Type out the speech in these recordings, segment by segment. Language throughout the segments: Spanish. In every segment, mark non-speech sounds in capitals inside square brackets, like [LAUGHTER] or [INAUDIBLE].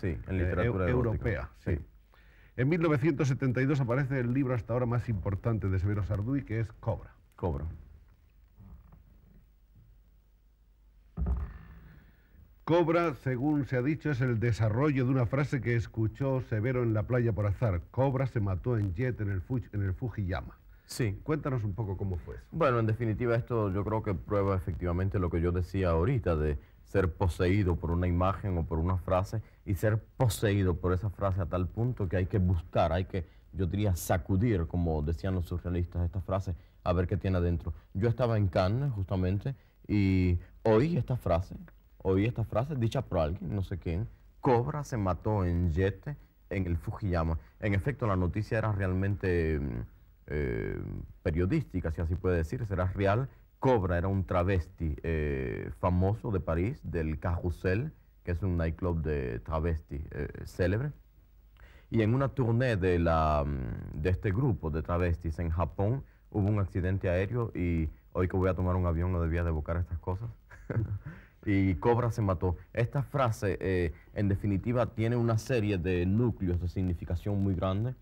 Sí, en eh, literatura europea. En 1972 aparece el libro hasta ahora más importante de Severo Sarduy, que es Cobra. Cobra. Cobra, según se ha dicho, es el desarrollo de una frase que escuchó Severo en la playa por azar. Cobra se mató en jet en el, fuji en el Fujiyama. Sí. Cuéntanos un poco cómo fue eso. Bueno, en definitiva, esto yo creo que prueba efectivamente lo que yo decía ahorita de ser poseído por una imagen o por una frase y ser poseído por esa frase a tal punto que hay que buscar, hay que, yo diría, sacudir, como decían los surrealistas, esta frase, a ver qué tiene adentro. Yo estaba en Cannes, justamente, y oí esta frase, oí esta frase dicha por alguien, no sé quién, Cobra se mató en Yete, en el Fujiyama. En efecto, la noticia era realmente mm, eh, periodística, si así puede decir era real Cobra era un travesti eh, famoso de París, del Carrousel, que es un nightclub de travesti eh, célebre. Y en una tournée de, la, mm, de este grupo de travestis en Japón hubo un accidente aéreo y hoy que voy a tomar un avión no debía de estas cosas. [LAUGHS] y Cobra se mató. Esta frase, eh, en definitiva, tiene una serie de núcleos de significación muy grande,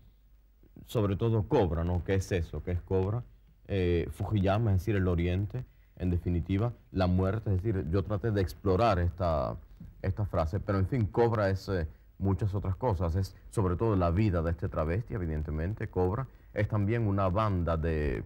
sobre todo Cobra, ¿no? ¿Qué es eso? ¿Qué es Cobra? eh, Fujiyama, es decir, el oriente, en definitiva, la muerte, es decir, yo traté de explorar esta, esta frase, pero en fin, Cobra es muchas otras cosas, es sobre todo la vida de este travesti, evidentemente, Cobra, es también una banda de,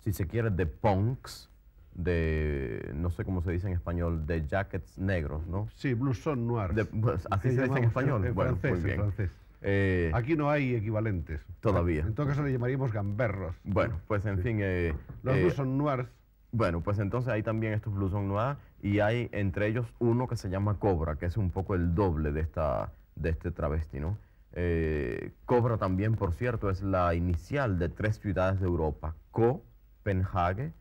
si se quiere, de punks, de, no sé cómo se dice en español, de jackets negros, ¿no? Sí, blouson noir. Pues, así eh, se, dice en español. Eh, francés, En francés. Eh, Aquí no hay equivalentes. Todavía. Entonces, todo caso le llamaríamos gamberros. Bueno, pues en fin... Eh, Los eh, son noirs. Bueno, pues entonces hay también estos son noirs y hay entre ellos uno que se llama Cobra, que es un poco el doble de, esta, de este travesti, ¿no? Eh, cobra también, por cierto, es la inicial de tres ciudades de Europa. Copenhague,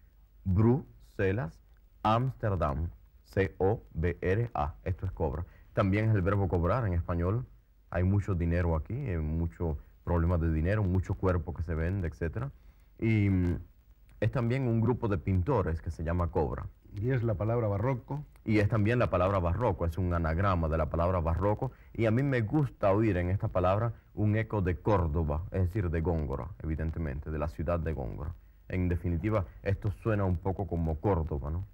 Bruselas, Ámsterdam. C-O-B-R-A. Esto es Cobra. También es el verbo cobrar en español hay mucho dinero aquí, eh, mucho problemas de dinero, mucho cuerpo que se vende, etc. Y mm, es también un grupo de pintores que se llama Cobra. Y es la palabra barroco. Y es también la palabra barroco, es un anagrama de la palabra barroco. Y a mí me gusta oír en esta palabra un eco de Córdoba, es decir, de Góngora, evidentemente, de la ciudad de Góngora. En definitiva, esto suena un poco como Córdoba, ¿no?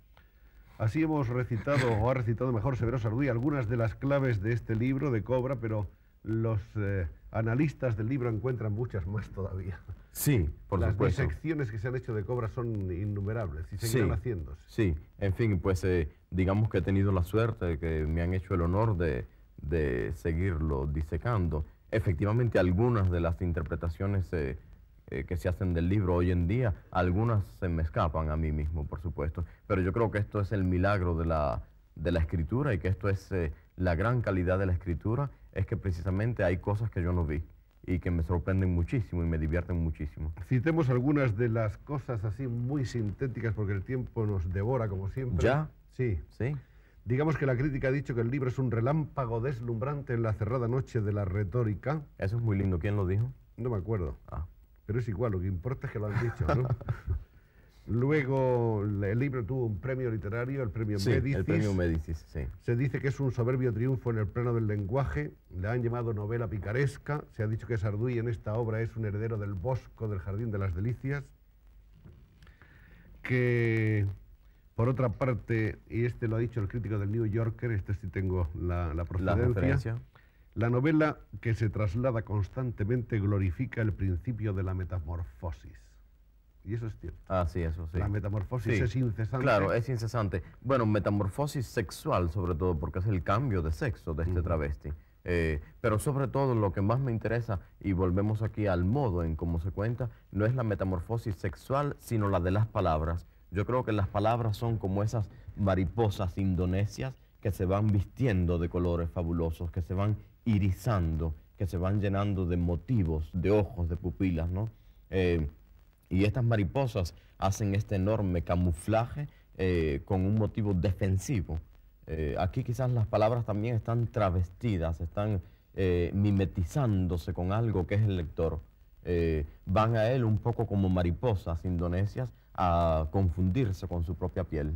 Así hemos recitado, o ha recitado mejor Severo Sarduy, algunas de las claves de este libro de Cobra, pero los eh, analistas del libro encuentran muchas más todavía. Sí, por Las supuesto. Las disecciones que se han hecho de Cobra son innumerables y siguen haciéndose. Sí, en fin, pues eh, digamos que he tenido la suerte de que me han hecho el honor de, seguirlo disecando. Efectivamente, algunas de las interpretaciones eh, que se hacen del libro hoy en día, algunas se me escapan a mí mismo, por supuesto. Pero yo creo que esto es el milagro de la, de la escritura y que esto es la gran calidad de la escritura es que precisamente hay cosas que yo no vi y que me sorprenden muchísimo y me divierten muchísimo. Citemos algunas de las cosas así muy sintéticas porque el tiempo nos devora como siempre. ¿Ya? Sí. Sí. Digamos que la crítica ha dicho que el libro es un relámpago deslumbrante en la cerrada noche de la retórica. Eso es muy lindo. ¿Quién lo dijo? No me acuerdo. Ah. Pero es igual, lo que importa es que lo han dicho, ¿no? [LAUGHS] Luego el libro tuvo un premio literario, el premio sí, El premio Se dice que es un soberbio triunfo en el plano del lenguaje, le han llamado novela picaresca, se ha dicho que Sarduy en esta obra es un heredero del bosco del Jardín de las Delicias, que por otra parte, y este lo ha dicho el crítico del New Yorker, este sí tengo la, procedencia. la novela que se traslada constantemente glorifica el principio de la metamorfosis. Y eso es cierto. Ah, sí, eso sí. La metamorfosis es incesante. Claro, es incesante. Bueno, metamorfosis sexual sobre todo, porque es el cambio de sexo de este travesti. Eh, pero sobre todo lo que más me interesa, y volvemos aquí al modo en cómo se cuenta, no es la metamorfosis sexual, sino la de las palabras. Yo creo que las palabras son como esas mariposas indonesias que se van vistiendo de colores fabulosos, que se van irizando, que se van llenando de motivos, de ojos, de pupilas, ¿no? Eh, y estas mariposas hacen este enorme camuflaje eh, con un motivo defensivo. Eh, aquí quizás las palabras también están travestidas, están eh, mimetizándose con algo que es el lector. van a él un poco como mariposas indonesias a confundirse con su propia piel.